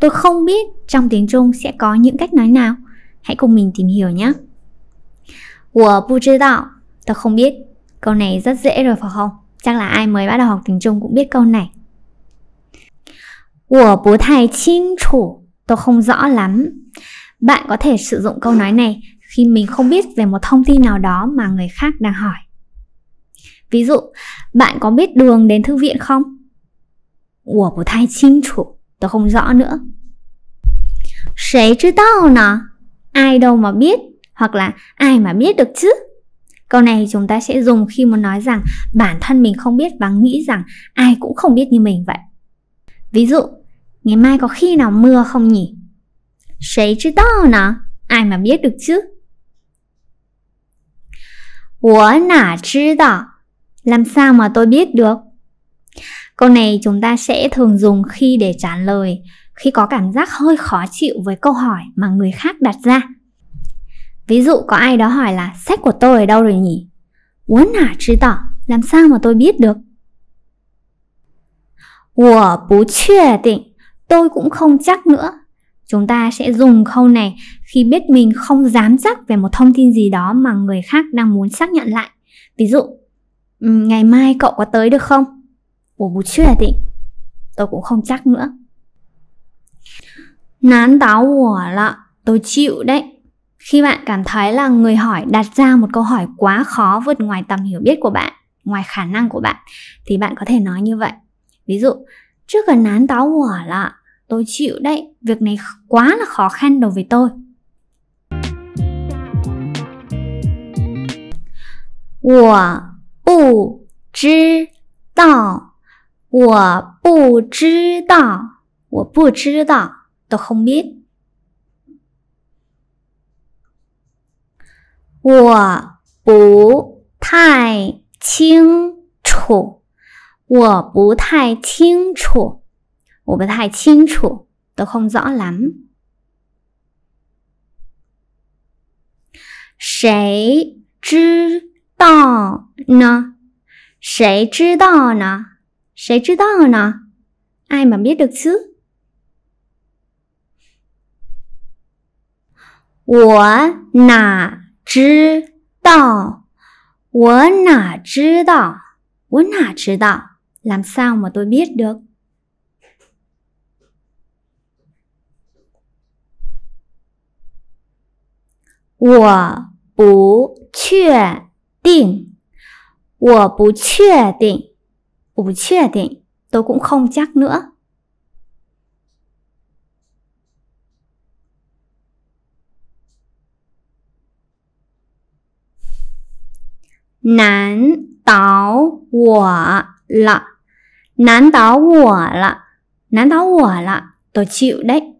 Tôi không biết trong tiếng Trung sẽ có những cách nói nào. Hãy cùng mình tìm hiểu nhé. 我不知道, tôi không biết. Câu này rất dễ rồi phải không? Chắc là ai mới bắt đầu học tiếng Trung cũng biết câu này. 我不太清楚, tôi không rõ lắm. Bạn có thể sử dụng câu nói này khi mình không biết về một thông tin nào đó mà người khác đang hỏi. Ví dụ, bạn có biết đường đến thư viện không? 我不太清楚。Tôi không rõ nữa. chứ tao nữa 谁知道呢? Ai đâu mà biết Hoặc là ai mà biết được chứ Câu này chúng ta sẽ dùng khi muốn nói rằng bản thân mình không biết và nghĩ rằng ai cũng không biết như mình vậy. Ví dụ, ngày mai có khi nào mưa không nhỉ? chứ tao nhỉ? 谁知道呢? Ai mà biết được chứ? 我哪知道? Làm sao mà tôi biết được? Câu này chúng ta sẽ thường dùng khi để trả lời khi có cảm giác hơi khó chịu với câu hỏi mà người khác đặt ra. Ví dụ có ai đó hỏi là sách của tôi ở đâu rồi nhỉ? Muốn à, chứ tỏ, làm sao mà tôi biết được? 我不确定, tôi cũng không chắc nữa. Chúng ta sẽ dùng câu này khi biết mình không dám chắc về một thông tin gì đó mà người khác đang muốn xác nhận lại. Ví dụ, ừ, ngày mai cậu có tới được không? 我不确定，tôi cũng không chắc nữa. Nán táo của là tôi chịu đấy. Khi bạn cảm thấy là người hỏi đặt ra một câu hỏi quá khó vượt ngoài tầm hiểu biết của bạn, ngoài khả năng của bạn, thì bạn có thể nói như vậy. Ví dụ, trước gần nán táo của là tôi chịu đấy, việc này quá là khó khăn đối với tôi. 我不知道。我不知道，我不知道的后面，我不太清楚，我不太清楚，我不太清楚的 k h ô n 谁知道呢？谁知道呢？谁知道呢? Ai mà biết được chứ? làm sao mà tôi biết được? Tôi 不确定，我不确定。确定，tôi cũng không chắc nữa. Nán đảo của lạ Nán đảo của lạ Nán Tôi chịu đấy